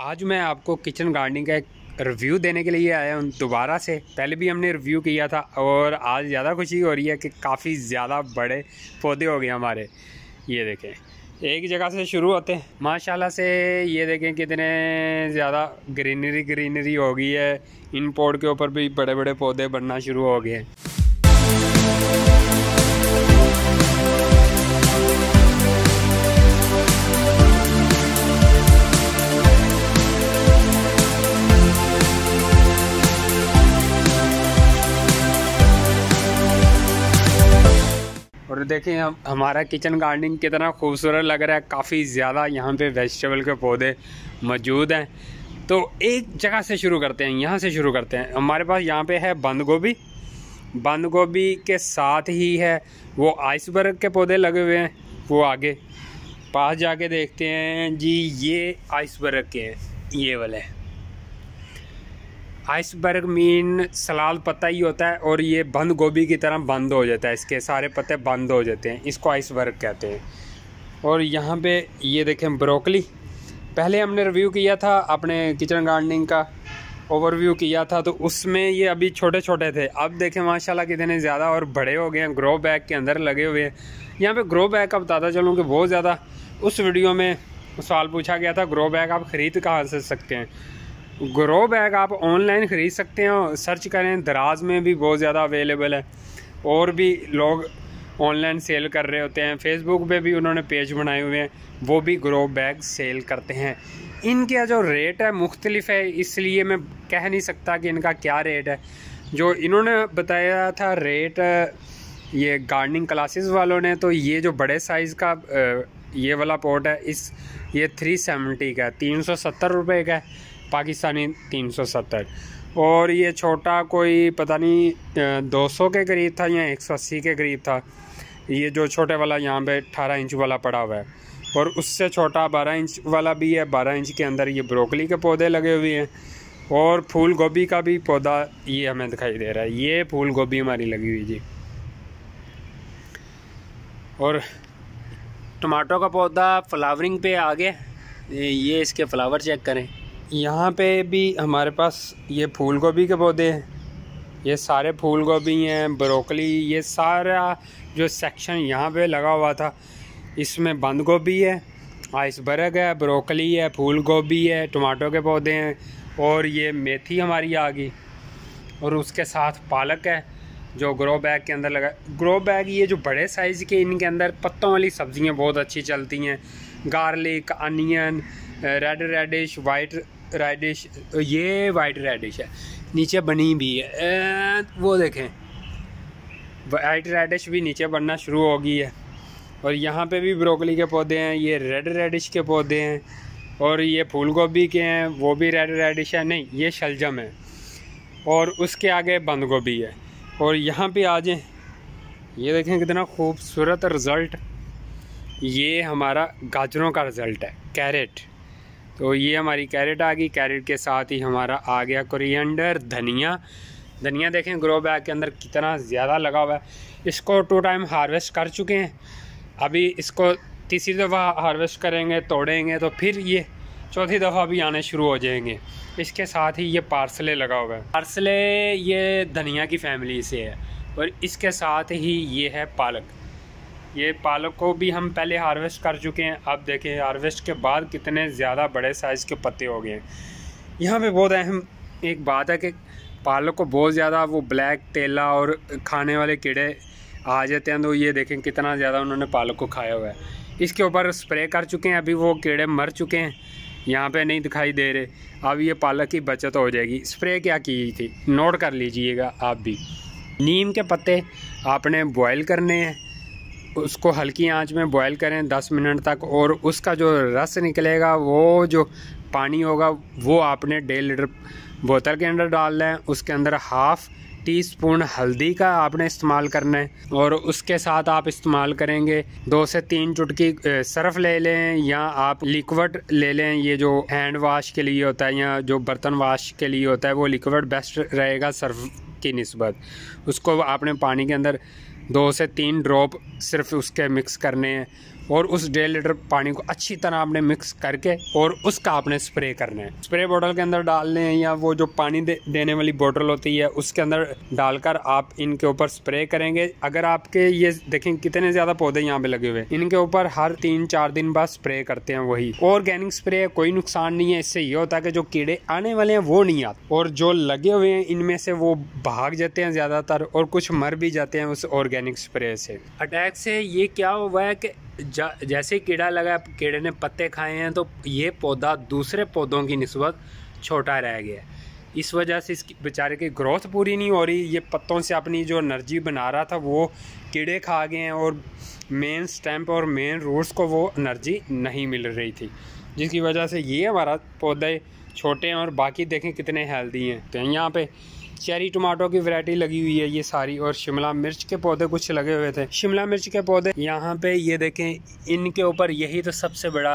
आज मैं आपको किचन गार्डनिंग का एक रिव्यू देने के लिए आया हूँ दोबारा से पहले भी हमने रिव्यू किया था और आज ज़्यादा खुशी हो रही है कि काफ़ी ज़्यादा बड़े पौधे हो गए हमारे ये देखें एक जगह से शुरू होते हैं माशाल्लाह से ये देखें कितने ज़्यादा ग्रीनरी ग्रीनरी हो गई है इन पौड के ऊपर भी बड़े बड़े पौधे बनना शुरू हो गए हैं और देखें हम हमारा किचन गार्डनिंग कितना खूबसूरत लग रहा है काफ़ी ज़्यादा यहाँ पे वेजिटेबल के पौधे मौजूद हैं तो एक जगह से शुरू करते हैं यहाँ से शुरू करते हैं हमारे पास यहाँ पे है बंद गोभी बंद गोभी के साथ ही है वो आइसबर्ग के पौधे लगे हुए हैं वो आगे पास जाके देखते हैं जी ये आइसबर्ग के ये वाले हैं आइसबर्ग मीन सलाद पत्ता ही होता है और ये बंद गोभी की तरह बंद हो जाता है इसके सारे पत्ते बंद हो जाते हैं इसको आइसबर्ग कहते हैं और यहाँ पे ये देखें ब्रोकली पहले हमने रिव्यू किया था अपने किचन गार्डनिंग का ओवरव्यू किया था तो उसमें ये अभी छोटे छोटे थे अब देखें माशाल्लाह कितने ज़्यादा और बड़े हो गए हैं ग्रो बैग के अंदर लगे हुए हैं यहाँ पे ग्रो बैग का बताता चलूँ कि बहुत ज़्यादा उस वीडियो में सवाल पूछा गया था ग्रो बैग आप ख़रीद कहाँ से सकते हैं ग्रो बैग आप ऑनलाइन ख़रीद सकते हैं सर्च करें दराज में भी बहुत ज़्यादा अवेलेबल है और भी लोग ऑनलाइन सेल कर रहे होते हैं फेसबुक पे भी उन्होंने पेज बनाए हुए हैं वो भी ग्रो बैग सेल करते हैं इनका जो रेट है मुख्तलिफ है इसलिए मैं कह नहीं सकता कि इनका क्या रेट है जो इन्होंने बताया था रेट ये गार्डनिंग क्लासेस वालों ने तो ये जो बड़े साइज़ का ये वाला पोर्ट है इस ये थ्री सेवेंटी का तीन सौ सत्तर रुपये का है पाकिस्तानी तीन सौ सत्तर और ये छोटा कोई पता नहीं दो सौ के करीब था या एक सौ अस्सी के करीब था ये जो छोटे वाला यहाँ पे अठारह इंच वाला पड़ा हुआ है और उससे छोटा बारह इंच वाला भी है बारह इंच के अंदर ये ब्रोकली के पौधे लगे हुए हैं और फूल गोभी का भी पौधा ये हमें दिखाई दे रहा है ये फूल गोभी हमारी लगी हुई जी और टमाटो का पौधा फ्लावरिंग पे आ गया ये इसके फ्लावर चेक करें यहाँ पे भी हमारे पास ये फूल गोभी के पौधे हैं ये सारे फूल गोभी हैं ब्रोकली ये सारा जो सेक्शन यहाँ पे लगा हुआ था इसमें बंद गोभी है आइसबर्ग है ब्रोकली है फूल गोभी है टमाटो के पौधे हैं और ये मेथी हमारी आ गई और उसके साथ पालक है जो ग्रो बैग के अंदर लगा ग्रो बैग ये जो बड़े साइज़ के इनके अंदर पत्तों वाली सब्ज़ियाँ बहुत अच्छी चलती हैं garlic onion red radish white radish ये वाइट रेडिश है नीचे बनी भी है वो देखें वाइट रेडिश भी नीचे बनना शुरू हो गई है और यहाँ पे भी ब्रोकली के पौधे हैं ये रेड रेडिश के पौधे हैं और ये फूल गोभी के हैं वो भी रेड रेडिश है नहीं ये शलजम है और उसके आगे बंद गोभी है और यहाँ पे आ जाएँ ये देखें कितना खूबसूरत रिज़ल्ट ये हमारा गाजरों का रिज़ल्ट है कैरेट तो ये हमारी कैरेट आ गई कैरेट के साथ ही हमारा आ गया कुरियंडर धनिया धनिया देखें ग्रो बैग के अंदर कितना ज़्यादा लगा हुआ है इसको टू टाइम हार्वेस्ट कर चुके हैं अभी इसको तीसरी दफ़ा हार्वेस्ट करेंगे तोड़ेंगे तो फिर ये चौथी दफ़ा भी आने शुरू हो जाएंगे इसके साथ ही ये पार्सले लगा हुआ है पार्सले ये धनिया की फैमिली से है और इसके साथ ही ये है पालक ये पालक को भी हम पहले हार्वेस्ट कर चुके हैं अब देखें हार्वेस्ट के बाद कितने ज़्यादा बड़े साइज़ के पत्ते हो गए हैं यहाँ पे बहुत अहम एक बात है कि पालक को बहुत ज़्यादा वो ब्लैक तेला और खाने वाले कीड़े आ जाते हैं तो ये देखें कितना ज़्यादा उन्होंने पालक को खाया हुआ है इसके ऊपर स्प्रे कर चुके हैं अभी वो कीड़े मर चुके हैं यहाँ पे नहीं दिखाई दे रहे अब ये पालक की बचत हो जाएगी स्प्रे क्या की थी नोट कर लीजिएगा आप भी नीम के पत्ते आपने बॉयल करने हैं उसको हल्की आंच में बॉयल करें 10 मिनट तक और उसका जो रस निकलेगा वो जो पानी होगा वो आपने डेढ़ लीटर बोतल के अंदर डाल लें उसके अंदर हाफ़ टी स्पून हल्दी का आपने इस्तेमाल करना है और उसके साथ आप इस्तेमाल करेंगे दो से तीन चुटकी सर्फ ले लें या आप लिक्विड ले लें ये जो हैंड वाश के लिए होता है या जो बर्तन वाश के लिए होता है वो लिक्विड बेस्ट रहेगा सर्फ की नस्बत उसको आपने पानी के अंदर दो से तीन ड्रॉप सिर्फ उसके मिक्स करने हैं और उस डेढ़ लीटर पानी को अच्छी तरह आपने मिक्स करके और उसका आपने स्प्रे करना है स्प्रे बॉटल के अंदर डालने हैं या वो जो पानी दे, देने वाली बॉटल होती है उसके अंदर डालकर आप इनके ऊपर स्प्रे करेंगे अगर आपके ये देखें कितने ज़्यादा पौधे यहाँ पे लगे हुए इनके ऊपर हर तीन चार दिन बाद स्प्रे करते हैं वही ऑर्गेनिक स्प्रे कोई नुकसान नहीं है इससे ये होता है कि जो कीड़े आने वाले हैं वो नहीं आते और जो लगे हुए हैं इनमें से वो भाग जाते हैं ज़्यादातर और कुछ मर भी जाते हैं उस ऑर्गेनिक स्प्रे से अटैक से ये क्या हुआ है कि जैसे कीड़ा लगा कीड़े ने पत्ते खाए हैं तो ये पौधा दूसरे पौधों की नस्बत छोटा रह गया इस वजह से इसकी बेचारे की ग्रोथ पूरी नहीं हो रही ये पत्तों से अपनी जो एनर्जी बना रहा था वो कीड़े खा गए हैं और मेन स्टैम्प और मेन रूट्स को वो एनर्जी नहीं मिल रही थी जिसकी वजह से ये हमारा पौधे छोटे हैं और बाकी देखें कितने हेल्दी हैं तो यहाँ पे चेरी टमाटो की वैरायटी लगी हुई है ये सारी और शिमला मिर्च के पौधे कुछ लगे हुए थे शिमला मिर्च के पौधे यहाँ पे ये देखें इनके ऊपर यही तो सबसे बड़ा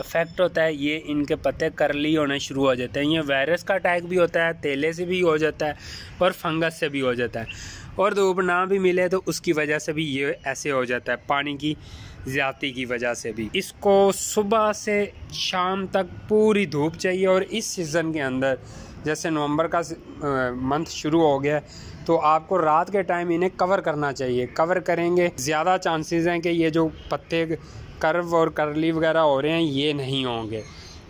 इफेक्ट होता है ये इनके पत्ते करली होने शुरू हो जाते हैं ये वायरस का अटैक भी होता है तेले से भी हो जाता है और फंगस से भी हो जाता है और धूप ना भी मिले तो उसकी वजह से भी ये ऐसे हो जाता है पानी की ज़्यादा की वजह से भी इसको सुबह से शाम तक पूरी धूप चाहिए और इस सीज़न के अंदर जैसे नवंबर का मंथ शुरू हो गया तो आपको रात के टाइम इन्हें कवर करना चाहिए कवर करेंगे ज़्यादा चांसेस हैं कि ये जो पत्ते कर्व और करली वगैरह हो रहे हैं ये नहीं होंगे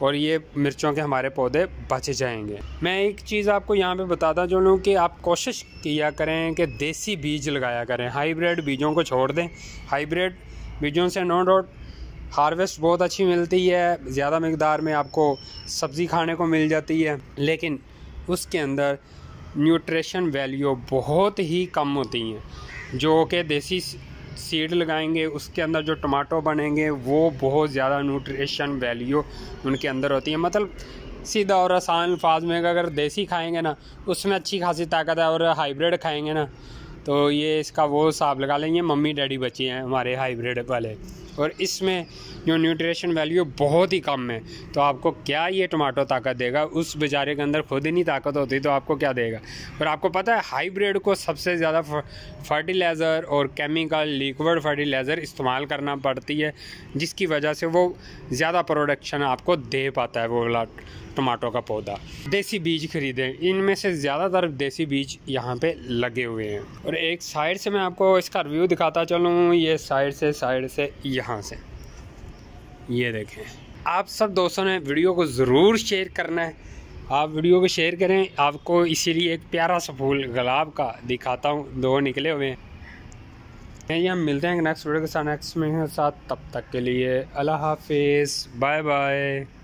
और ये मिर्चों के हमारे पौधे बच जाएंगे मैं एक चीज़ आपको यहाँ पे बताता चलूँ कि आप कोशिश किया करें कि देसी बीज लगाया करें हाईब्रिड बीजों को छोड़ दें हाईब्रिड बीजों से नो डाउट हार्वेस्ट बहुत अच्छी मिलती है ज़्यादा मकदार में आपको सब्ज़ी खाने को मिल जाती है लेकिन उसके अंदर न्यूट्रिशन वैल्यू बहुत ही कम होती हैं जो कि देसी सीड लगाएंगे उसके अंदर जो टमाटो बनेंगे वो बहुत ज़्यादा न्यूट्रिशन वैल्यू उनके अंदर होती है मतलब सीधा और आसान अल्फाज में अगर देसी खाएंगे ना उसमें अच्छी खासी ताकत है और हाइब्रिड खाएंगे ना तो ये इसका वो हिसाब लगा लेंगे मम्मी डैडी बच्चे हैं हमारे हाइब्रिड वाले और इसमें जो न्यूट्रिशन वैल्यू बहुत ही कम है तो आपको क्या ये टमाटो ताकत देगा उस बेचारे के अंदर खुद ही नहीं ताकत होती तो आपको क्या देगा और आपको पता है हाईब्रिड को सबसे ज़्यादा फर्टिलाइज़र और केमिकल लिक्विड फर्टिलाइज़र इस्तेमाल करना पड़ती है जिसकी वजह से वो ज़्यादा प्रोडक्शन आपको दे पाता है वो वाला टमाटो का पौधा देसी बीज खरीदें इनमें से ज़्यादातर देसी बीज यहाँ पे लगे हुए हैं और एक साइड से मैं आपको इसका रिव्यू दिखाता चलूँ ये साइड से साइड से यहाँ से ये देखें आप सब दोस्तों ने वीडियो को ज़रूर शेयर करना है आप वीडियो को शेयर करें आपको इसीलिए एक प्यारा सा फूल गुलाब का दिखाता हूँ दो निकले हुए हैं ये हम मिलते हैं नेक्स्ट वीडियो के साथ नेक्स्ट में साथ तब तक के लिए अल्लाह हाफिज़ बाय बाय